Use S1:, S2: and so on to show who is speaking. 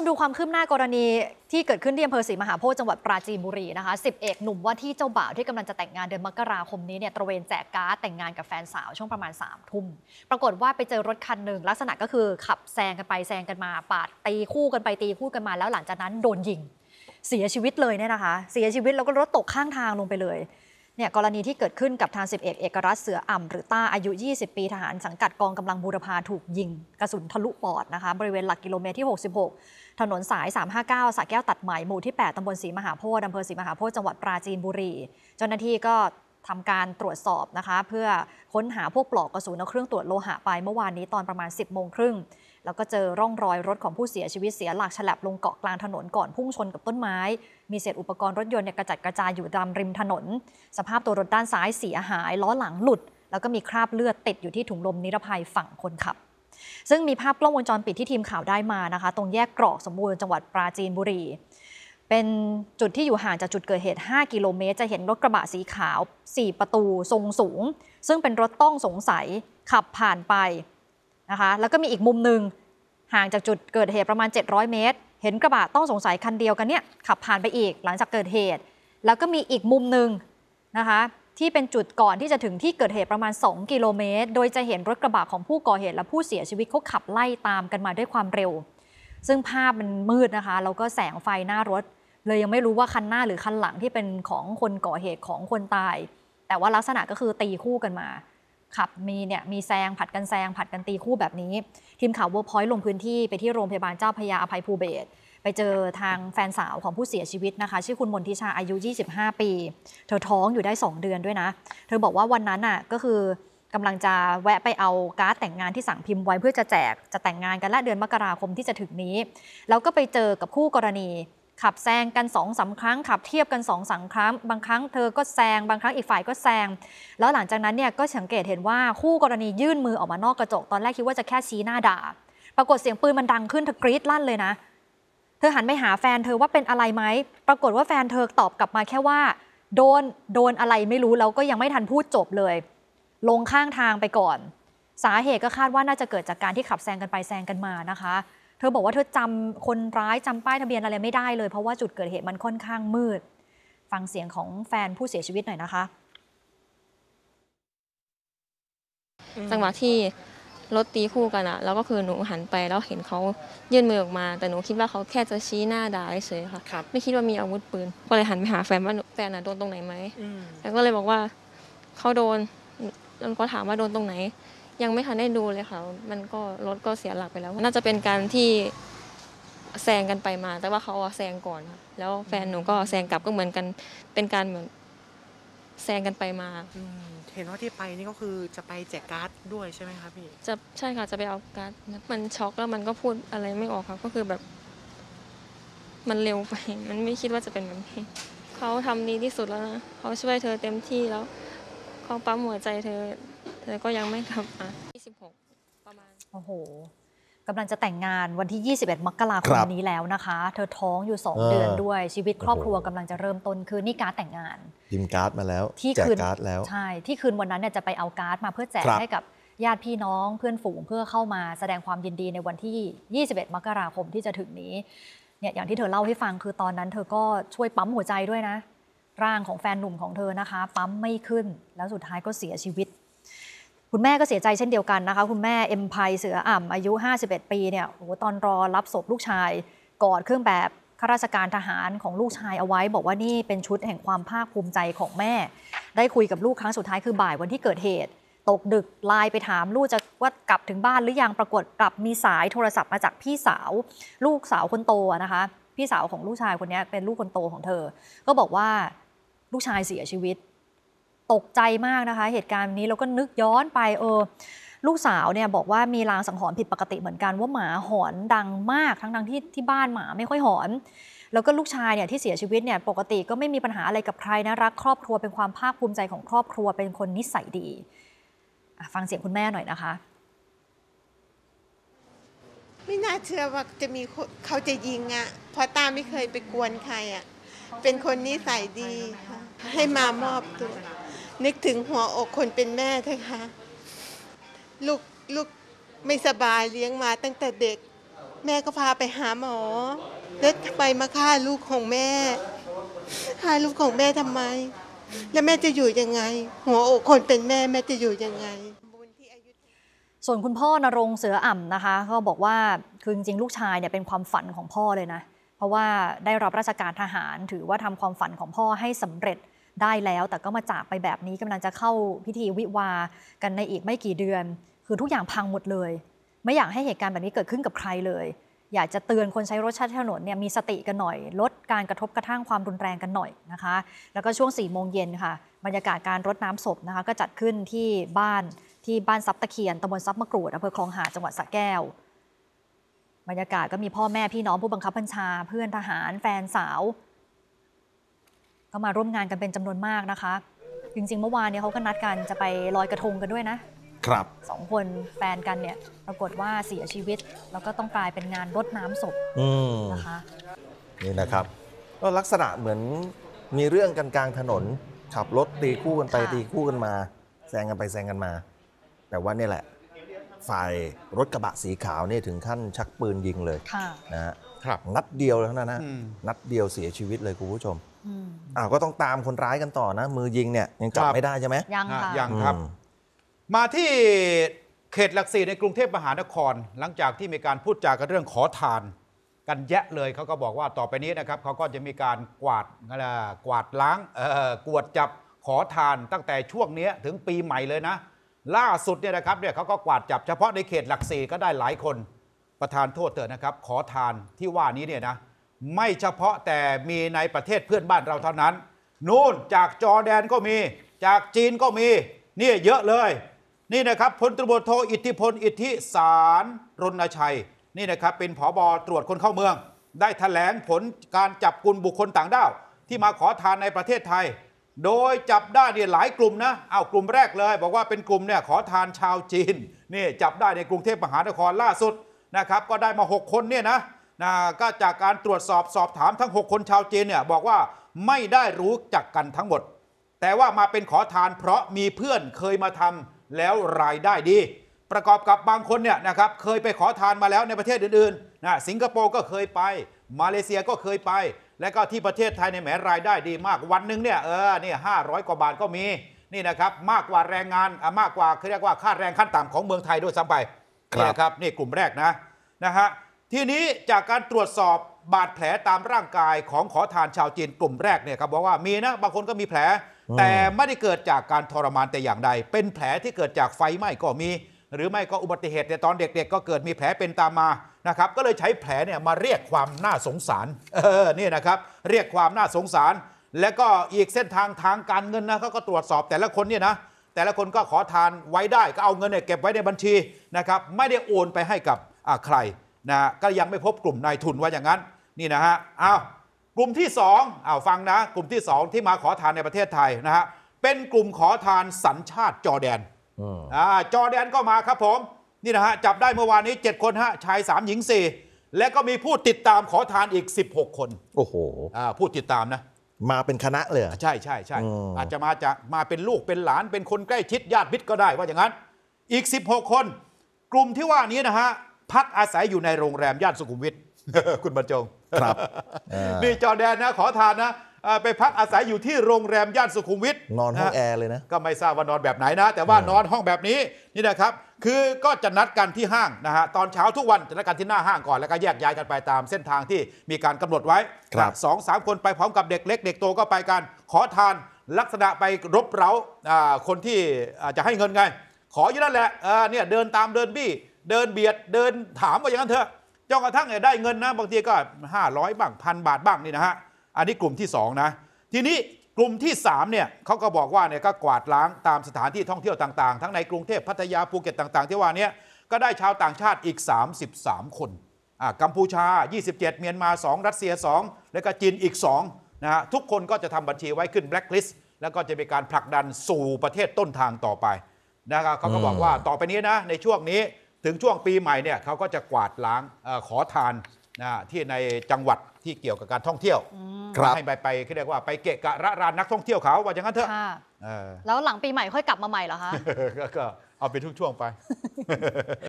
S1: มดูความคืบหน้ากรณีที่เกิดขึ้นที่อำเภอศรีมหาโพธิ์จังหวัดปราจีนบุรีนะคะสิบเอกหนุ่มว่าที่เจ้าบ่าวที่กำลังจะแต่งงานเดือนมกราคมนี้เนี่ยตระเวนแจกการ์ดแต่งงานกับแฟนสาวช่วงประมาณ3ามทุ่ม ปรากฏว่าไปเจอรถคันหนึ่ง ลักษณะก็คือขับแซงกันไปแซงกันมาปาดตีคู่กันไปตีคู่กันมาแล้วหลังจากนั้นโดนยิงเสียชีวิตเลยเนี่ยนะคะเสียชีวิตแล้วก็รถตกข้างทางลงไปเลยเนี่ยกรณีที่เกิดขึ้นกับทางสิบเอกเอกรัฐเสืออ่ำหรือต้าอายุ 20 ปีทหารสังกัดกองกำลังบูรพาถูกยิงกระสุนทะลุปอดนะคะบริเวณหลักกิโลเมตรที่ 66ถนนสาย 359สรกแก้วตัดใหม่ หมู่ที่ 8ตาบลศรีมหาโพธิ์อำเภอศรีมหาโพธิ์จังหวัดปราจีนบุรี เจ้าหน้าที่ก็ทำการตรวจสอบนะคะ เพื่อค้นหาพวกปลอกกระสุนและเครื่องตรวจโลหะไปเมื่อวานนี้ตอนประมาณ 10 โมงครึ่งแล้วก็เจอร่องรอยรถของผู้เสียชีวิตเสียหลักฉลับลงเกาะกลางถนนก่อนพุ่งชนกับต้นไม้ มีเศษอุปกรณ์รถยนต์เนี่ยกระจัดกระจายอยู่ตามริมถนน สภาพตัวรถด้านซ้ายเสียหาย ล้อหลังหลุด แล้วก็มีคราบเลือดติดอยู่ที่ถุงลมนิรภัยฝั่งคนขับซึ่งมีภาพกล้องวงจรปิดที่ทีมข่าวได้มานะคะ ตรงแยกเกราะสมบูรณ์จังหวัดปราจีนบุรีเป็นจุดที่อยู่ห่างจากจุดเกิดเหตุ 5 กิโลเมตร จะเห็นรถกระบะสีขาว 4 ประตูทรงสูง ซึ่งเป็นรถต้องสงสัยขับผ่านไปนะคะแล้วก็มีอีกมุมหนึ่งห่างจากจุดเกิดเหตุประมาณ 700 เมตร เห็นกระบะต้องสงสัยคันเดียวกันเนี่ยขับผ่านไปอีกหลังจากเกิดเหตุ แล้วก็มีอีกมุมหนึ่งนะคะที่เป็นจุดก่อนที่จะถึงที่เกิดเหตุประมาณ 2 กิโลเมตร โดยจะเห็นรถกระบะของผู้ก่อเหตุและผู้เสียชีวิตเขาขับไล่ตามกันมาด้วยความเร็ว ซึ่งภาพมันมืดนะคะแล้วก็แสงไฟหน้ารถ เลยยังไม่รู้ว่าคันหน้าหรือคันหลังที่เป็นของคนก่อเหตุของคนตาย แต่ว่าลักษณะก็คือตีคู่กันมาขับมีเนี่ยมีแซงผัดกันแซงผัดกันตีคู่แบบนี้ทีมข่าวเวิร์กพอยต์ลงพื้นที่ไปที่โรงพยาบาลเจ้าพยาอภัยภูเบศไปเจอทางแฟนสาวของผู้เสียชีวิตนะคะ ชื่อคุณมนทิชาอายุ 25 ปี เธอท้องอยู่ได้ 2 เดือนด้วยนะ เธอบอกว่าวันนั้นน่ะก็คือกำลังจะแวะไปเอาการ์ดแต่งงานที่สั่งพิมพ์ไว้เพื่อจะแจกจะแต่งงานกันละเดือนมกราคมที่จะถึงนี้ แล้วก็ไปเจอกับคู่กรณี ขับแซงกันสองสาครั้งขับเทียบกันสองสาครั้ง บางครั้งเธอก็แซงบางครั้งอีกฝ่ายก็แซงแล้วหลังจากนั้นเนี่ยก็สังเกตเห็นว่าคู่กรณียื่นมือออกมานอกกระจกตอนแรกคิดว่าจะแค่ชี้หน้าด่าปรากฏเสียงปืนมันดังขึ้นเธอกรี๊ดลั่นเลยนะเธอหันไปหาแฟนเธอว่าเป็นอะไรไหม ปรากฏว่าแฟนเธอตอบกลับมาแค่ว่า โดน โดนอะไรไม่รู้ แล้วก็ยังไม่ทันพูดจบเลย ลงข้างทางไปก่อน สาเหตุก็คาดว่าน่าจะเกิดจากการที่ขับแซงกันไปแซงกันมานะคะ เธอบอกว่าเธอจำ คนร้ายจำป้ายทะเบียนอะไรไม่ได้เลย เพราะว่าจุดเกิดเหตุมันค่อนข้างมืด ฟังเสียงของแฟนผู้เสียชีวิตหน่อยนะคะจังหวะที่รถตีคู่กันอะแล้วก็คือหนูหันไปแล้วเห็นเขายื่นมือออกมา แต่หนูคิดว่าเขาแค่จะชี้หน้าด่าเฉยค่ะคไม่คิดว่ามีอาวุธปืนก็เลยหันไปหาแฟนว่าแฟนอะโดนตรงไหนไหมมแล้วก็เลยบอกว่าเขาโดนแล้วก็ถามว่าโดนตรงไหน ยังไม่ทันได้ดูเลยค่ะมันก็รถก็เสียหลักไปแล้วน่าจะเป็นการที่แซงกันไปมา แต่ว่าเขาแซงก่อนแล้ว แฟนหนูก็แซงกลับก็เหมือนกันเป็นการเหมือนแซงกันไปมาเห็นว่าที่ไปนี่ก็คือจะไปแจกการ์ดด้วยใช่ไหมคะพี่ จะใช่ค่ะจะไปเอาการ์ดมันช็อกแล้วมันก็พูดอะไรไม่ออกค่ะก็คือแบบ มันเร็วไป มันไม่คิดว่าจะเป็นแบบนี้เขาทำดีที่สุดแล้วนะเขาช่วยเธอเต็มที่แล้วเขาปั๊มหัวใจเธอเธอก็ยังไม่กลับมา26ประมาณ โอ้โหกำลังจะแต่งงานวันที่ 21 มกราคมนี้แล้วนะคะ เธอท้องอยู่ 2 เดือนด้วยชีวิตครอบครัวกำลังจะเริ่มต้นคือนี่การแต่งงานพิมการ์ดมาแล้วที่คืนการ์ดแล้ว ใช่ที่คืนวันนั้นเนี่ยจะไปเอาการ์ดมาเพื่อแจกให้กับญาติพี่น้องเพื่อนฝูงเพื่อเข้ามาแสดงความยินดีในวันที่ 21 มกราคมที่จะถึงนี้เนี่ยอย่างที่เธอเล่าให้ฟังคือตอนนั้น เธอก็ช่วยปั๊มหัวใจด้วยนะ ร่างของแฟนหนุ่มของเธอนะคะ ปั๊มไม่ขึ้นแล้วสุดท้ายก็เสียชีวิตคุณแม่ก็เสียใจเช่นเดียวกันนะคะ คุณแม่เอ็มไพเสืออ่ำอายุ 51 ปีเนี่ยโอ้ตอนรอรับศพลูกชาย กอดเครื่องแบบข้าราชการทหารของลูกชายเอาไว้บอกว่านี่เป็นชุดแห่งความภาคภูมิใจของแม่ ได้คุยกับลูกครั้งสุดท้ายคือบ่ายวันที่เกิดเหตุ ตกดึกไลน์ไปถามลูกจะว่ากลับถึงบ้านหรือยังปรากฏกลับมีสายโทรศัพท์มาจากพี่สาวลูกสาวคนโตนะคะพี่สาวของลูกชายคนนี้เป็นลูกคนโตของเธอ ก็บอกว่าลูกชายเสียชีวิตตกใจมากนะคะเหตุการณ์นี้เราก็นึกย้อนไปเออ ลูกสาวเนี่ยบอกว่ามีลางสังหรณ์ผิดปกติเหมือนกันว่าหมาหอนดังมากทั้งทั้งที่ที่บ้านหมาไม่ค่อยหอน แล้วก็ลูกชายเนี่ยที่เสียชีวิตเนี่ยปกติก็ไม่มีปัญหาอะไรกับใครนะรักครอบครัวเป็นความภาคภูมิใจของครอบครัวเป็นคนนิสัยดีฟังเสียงคุณแม่หน่อยนะคะไม่
S2: น่าเชื่อว่าจะมีเขาจะยิงอะ่ะเพราะตาไม่เคยไปกวนใครอะ่ะเป็นคนนิสัยดีให้มามอบตัวนึกถึงหัวอกคนเป็นแม่เถอะคะ ลูกลูกไม่สบายเลี้ยงมาตั้งแต่เด็กแม่ก็พาไปหาหมอแล้วทำไมมาฆ่าลูกของแม่ฆ่าลูกของแม่ทำไม
S1: แล้วแม่จะอยู่ยังไง หัวอกคน
S2: เป็นแม่แม่จะอยู่ยังไง
S1: ส่วนคุณพ่อนรงเสืออ่ำนะคะก็บอกว่าคือจริงๆลูกชายเนี่ยเป็นความฝันของพ่อเลยนะ เพราะว่าได้รับราชการทหารถือว่าทำความฝันของพ่อให้สำเร็จได้แล้วแต่ก็มาจากไปแบบนี้กำลังจะเข้าพิธีวิวากันในอีกไม่กี่เดือน คือทุกอย่างพังหมดเลย ไม่อยากให้เหตุการณ์แบบนี้เกิดขึ้นกับใครเลย อยากจะเตือนคนใช้รถใช้ถนนเนี่ยมีสติกันหน่อย ลดการกระทบกระทั่งความรุนแรงกันหน่อยนะคะ แล้วก็ช่วง4ี่โมงเย็นค่ะ บรรยากาศการรดน้ำศพนะคะก็จัดขึ้นที่บ้านที่บ้านซับตะเคียนตำบลซับมะกรูดอำเภอคลองหาจังหวัดสระแก้ว บรรยากาศก็มีพ่อแม่พี่น้องผู้บังคับบัญชา เพื่อนทหารแฟนสาวก็มาร่วมงานกันเป็นจำนวนมากนะคะ จริง ๆ เมื่อวานเนี่ยเขาก็นัดกันจะไปลอยกระทงกันด้วยนะ
S2: ครับสองค
S1: นแฟนกันเนี่ยปรากฏว่าเสียชีวิต แล้วก็ต้องกลายเป็นงานรดน้ำศพนะคะ
S2: นี่นะครับก็ลักษณะเหมือนมีเรื่องกันกลางถนนขับรถตีคู่กันไป ตีคู่กันมาแซงกันไปแซงกันมา แต่ว่านี่แหละ ฝ่ายรถกระบะสีขาวนี่ถึงขั้นชักปืนยิงเลยนะฮะนัดเดียวเท่านั้นนะนัดเดียวเสียชีวิตเลยคุณผู้ชมอ้าวก็ต้องตามคนร้ายกันต่อนะ มือยิงเนี่ยยังจับไม่ได้ใช่ไหมยังค่ะยังครับมมาที่เขตหลักสี่ในกรุงเทพมหานคร หลังจากที่มีการพูดจากันเรื่องขอทานกันแยะเลยเขาก็บอกว่าต่อไปนี้นะครับเขาก็จะมีการกวาดนะ่อกวาดล้างเอ่อกวดจับขอทานตั้งแต่ช่วงนี้ถึงปีใหม่เลยนะล่าสุดเนี่ยนะครับเนี่ยเขาก็กวาดจับเฉพาะในเขตหลักสี่ก็ได้หลายคนประธานโทษเถอะนะครับ ขอทานที่ว่านี้เนี่ยนะไม่เฉพาะแต่มีในประเทศเพื่อนบ้านเราเท่านั้น นู่นจากจอแดนก็มี จากจีนก็มี นี่เยอะเลย นี่นะครับพลตรวจโทอิทธิพลอิทธิสารรณชัย นี่นะครับ เป็นผอบอตรวจคนเข้าเมือง ได้ถแถลงผลการจับกุลบุคคลต่างด้าวที่มาขอทานในประเทศไทย โดยจับได้เนี่ยหลายกลุ่มนะ เอากลุ่มแรกเลย บอกว่าเป็นกลุ่มเนี่ยขอทานชาวจีน นี่จับได้ในกรุงเทพมหานครล่าสุดนะครับ ก็ได้มา 6 คนเนี่ยนะนะก็จากการตรวจสอบสอบถามทั้ง 6 คนชาวจีนเนี่ยบอกว่าไม่ได้รู้จักกันทั้งหมด แต่ว่ามาเป็นขอทานเพราะมีเพื่อนเคยมาทำแล้วรายได้ดี ประกอบกับบางคนเนี่ยนะครับเคยไปขอทานมาแล้วในประเทศอื่นๆนะสิงคโปร์ก็เคยไป มาเลเซียก็เคยไป และก็ที่ประเทศไทยในแหมรายได้ดีมาก วันหนึ่งเนี่ยเออเนี่ยห้าร้อยกว่าบาทก็มีนี่นะครับ มากกว่าแรงงานมากกว่าเขาเรียกว่าค่าแรงขั้นต่ำของเมืองไทยด้วยซ้ำไปนี่ครับนี่กลุ่มแรกนะนะฮะทีนี้ จากการตรวจสอบบาดแผลตามร่างกายของขอทานชาวจีนกลุ่มแรกเนี่ยครับบอกว่ามีนะ บางคนก็มีแผล แต่ไม่ได้เกิดจากการทรมานแต่อย่างใด เป็นแผลที่เกิดจากไฟไหม้ก็มี หรือไม่ก็อุบัติเหตุในตอนเด็กๆก็เกิดมีแผลเป็นตามมานะครับก็เลยใช้แผลเนี่ยมาเรียกความน่าสงสารเออนี่นะครับ เรียกความน่าสงสาร และก็อีกเส้นทางทางการเงินนะเขาก็ตรวจสอบแต่ละคนเนี่ยนะแต่ละคนก็ขอทานไว้ได้ก็เอาเงินเนี่ยเก็บไว้ในบัญชีนะครับไม่ได้โอนไปให้กับใครนะก็ยังไม่พบกลุ่มนายทุนว่าอย่างนั้น นี่นะฮะอ้าวกลุ่มที่2อ้าวฟังนะ กลุ่มที่2ที่มาขอทานในประเทศไทยนะฮะเป็นกลุ่มขอทานสัญชาติจอแดนอ่าจอแดนก็มาครับผมนี่นะฮะจับได้เมื่อวานนี้ 7 คนฮะชาย 3 หญิง 4 และก็มีผู้ติดตามขอทานอีก 16 คนโอ้โหอ่าผู้ติดตามนะ มาเป็นคณะเลยใช่ใช่ใช่อาจจะมาจะมาเป็นลูกเป็นหลานเป็นคนใกล้ชิดญาติพิตก็ได้ว่าอย่างนั้น อีก 16 คน กลุ่มที่ว่านี้นะฮะพักอาศัยอยู่ในโรงแรมย่านสุขุมวิทคุณบรรจงครับนี่จอแดนนะขอทานนะไปพักอาศัยอยู่ที่โรงแรมย่านสุขุมวิทนอนห้องแอร์เลยนะก็ไม่ทราบว่านอนแบบไหนนะ แต่ว่านอนห้องแบบนี้นี่นะครับคือก็จะนัดกันที่ห้างนะฮะตอนเช้าทุกวันจะนัดกันที่หน้าห้างก่อนแล้วก็แยกย้ายกันไปตามเส้นทางที่มีการกำหนดไว้สองสามคนไปพร้อมกับเด็กเล็กเด็กโตก็ไปกัน ขอทานลักษณะไปรบเร้าคนที่จะให้เงินไง ขออยู่นั่นแหละเนี่ยเดินตามเดินบี้เดินเบียด เดินถามว่าอย่างนั้นเถอะจนกระทั่งได้เงินนะบางทีก็ 500บ้างพันบาทบ้างนี่นะฮะ อันนี้กลุ่มที่2นะ ทีนี้กลุ่มที่ 3เนี่ยเขาก็บอกว่าเนี่ยก็กวาดล้างตามสถานที่ท่องเที่ยวต่างๆ ทั้งในกรุงเทพพัทยาภูเก็ตต่างๆ ที่ว่านี้ก็ได้ชาวต่างชาติอีก 33 คน อ่ากัมพูชา 27 เมียนมา 2 รัสเซีย 2 แล้วก็จีนอีก2นะฮะทุกคนก็จะทำบัญชีไว้ขึ้นแบล็คลิสต์แล้วก็จะมีการผลักดันสู่ประเทศต้นทางต่อไปนะครับเขาก็บอกว่าต่อไปนี้นะในช่วงนี้ถึงช่วงปีใหม่เนี่ยเขาก็จะกวาดล้างอขอทานนะที่ในจังหวัดที่เกี่ยวกับการท่องเที่ยวครับให้ไปไปเขาเรียกว่าไปเกะกะระรานนักท่องเที่ยวเขาว่าอย่า
S1: งนั้นเถอะแล้วหลังปีใหม่ค่อยกลับมาใหม่เหรอคะ
S2: ก็เอาไปทุกช่วงไป